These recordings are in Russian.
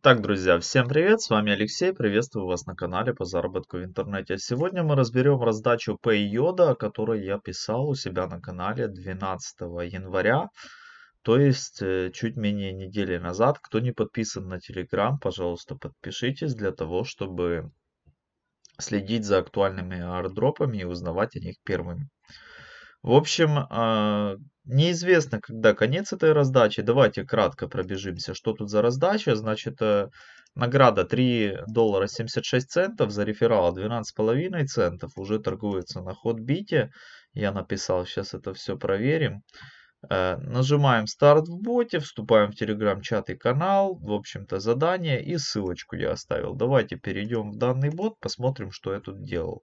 Так, друзья, всем привет, с вами Алексей, приветствую вас на канале по заработку в интернете. Сегодня мы разберем раздачу Payoda, о которой я писал у себя на канале 12 января, то есть э, чуть менее недели назад. Кто не подписан на Telegram, пожалуйста, подпишитесь для того, чтобы следить за актуальными аирдропами и узнавать о них первыми. В общем, а, неизвестно, когда конец этой раздачи. Давайте кратко пробежимся, что тут за раздача. Значит, э, награда 3 доллара 76 центов, за реферал 12,5 центов. Уже торгуется на ходбите. Я написал, сейчас это все проверим. Э, нажимаем старт в боте, вступаем в телеграм-чат и канал, в общем-то задание и ссылочку я оставил. Давайте перейдем в данный бот, посмотрим, что я тут делал.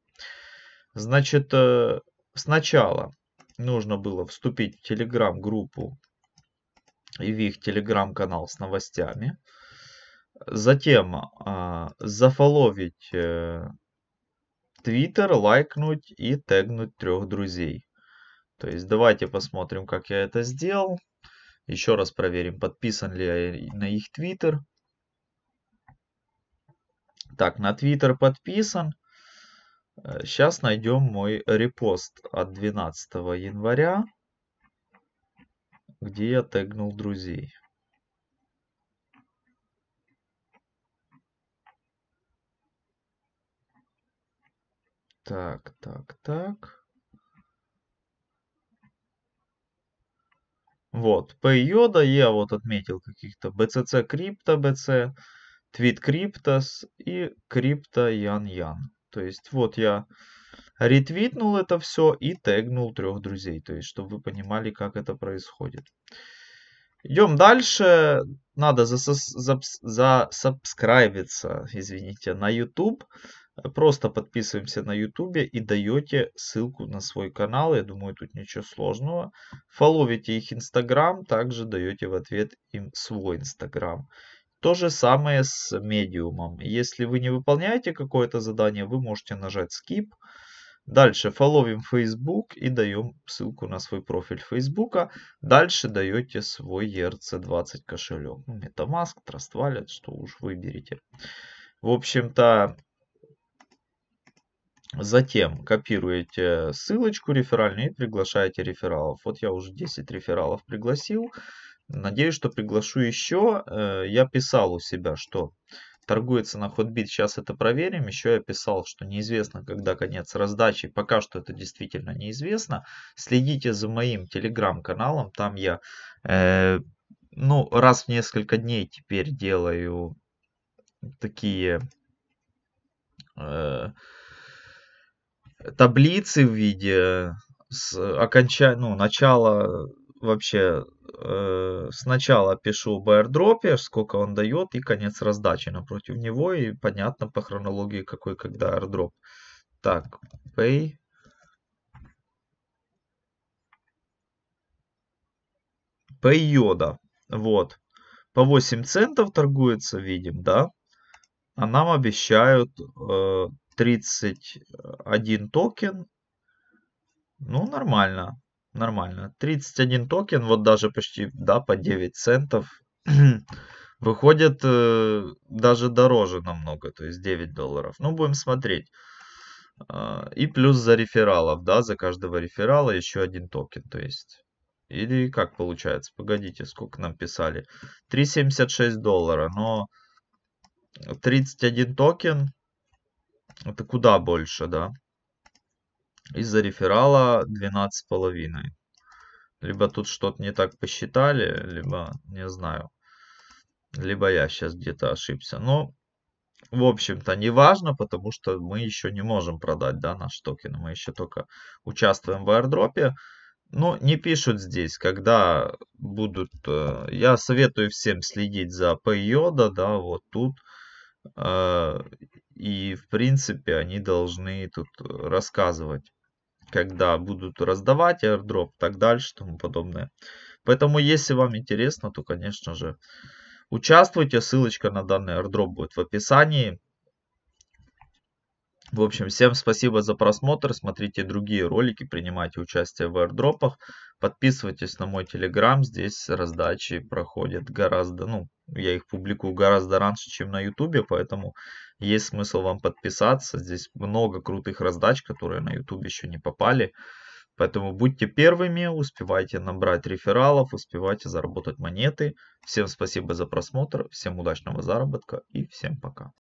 Значит, э, сначала нужно было вступить в телеграм-группу и в их телеграм-канал с новостями. Затем а, э, зафоловить твиттер, э, лайкнуть и тегнуть трех друзей. То есть давайте посмотрим, как я это сделал. Еще раз проверим, подписан ли я на их твиттер. Так, на твиттер подписан. Сейчас э, найдем мой репост от 12 января, где я тегнул друзей. Так, так, так. Вот, по йода я вот отметил каких-то BCC крипто BC, твит криптос и крипто ян ян. То есть вот я ретвитнул это все и тегнул трех друзей. То есть, чтобы вы понимали, как это происходит. Идем дальше. Надо засабскрайбиться, извините, на YouTube. Просто подписываемся на YouTube и даете ссылку на свой канал. Я думаю, тут ничего сложного. Фоловите их Instagram, также даете в ответ им свой Instagram. То же самое с медиумом. Если вы не выполняете какое-то задание, вы можете нажать skip. Дальше фоловим Facebook и даем ссылку на свой профиль Facebook. Дальше даете свой ERC20 кошелек. Ну, MetaMask, Trust Wallet, что уж выберете. В общем-то, затем копируете ссылочку реферальную и приглашаете рефералов. Вот я уже 10 рефералов пригласил. Надеюсь, что приглашу еще. Э, я писал у себя, что торгуется на Hotbit. Сейчас это проверим. Еще я писал, что неизвестно, когда конец раздачи. Пока что это действительно неизвестно. Следите за моим телеграм-каналом. Там я э, ну, раз в несколько дней теперь делаю такие э, таблицы в виде с окончания, ну, начала вообще э, сначала пишу в airdrop, сколько он дает и конец раздачи напротив него. И понятно по хронологии, какой когда airdrop. Так, pay. Pay йода Вот. По 8 центов торгуется, видим, да? А нам обещают э, 31 токен. Ну, нормально нормально. 31 токен, вот даже почти, да, по 9 центов. Выходит э, даже дороже намного, то есть 9 долларов. Ну, будем смотреть. Э, и плюс за рефералов, да, за каждого реферала еще один токен, то есть... Или как получается? Погодите, сколько нам писали? 3,76 доллара, но 31 токен, это куда больше, да? из-за реферала 12,5. Либо тут что-то не так посчитали, либо не знаю. Либо я сейчас где-то ошибся. Но, ну, в общем-то, не важно, потому что мы еще не можем продать да, наш токен. Мы еще только участвуем в аирдропе. но ну, не пишут здесь, когда будут... Э, я советую всем следить за Пейода, e да, вот тут. Э, и, в принципе, они должны тут рассказывать когда будут раздавать airdrop и так дальше и тому подобное. Поэтому, если вам интересно, то, конечно же, участвуйте. Ссылочка на данный airdrop будет в описании. В общем, всем спасибо за просмотр. Смотрите другие ролики, принимайте участие в airdropах. Подписывайтесь на мой телеграм, здесь раздачи проходят гораздо, ну, я их публикую гораздо раньше, чем на ютубе, поэтому есть смысл вам подписаться. Здесь много крутых раздач, которые на ютубе еще не попали. Поэтому будьте первыми, успевайте набрать рефералов, успевайте заработать монеты. Всем спасибо за просмотр, всем удачного заработка и всем пока.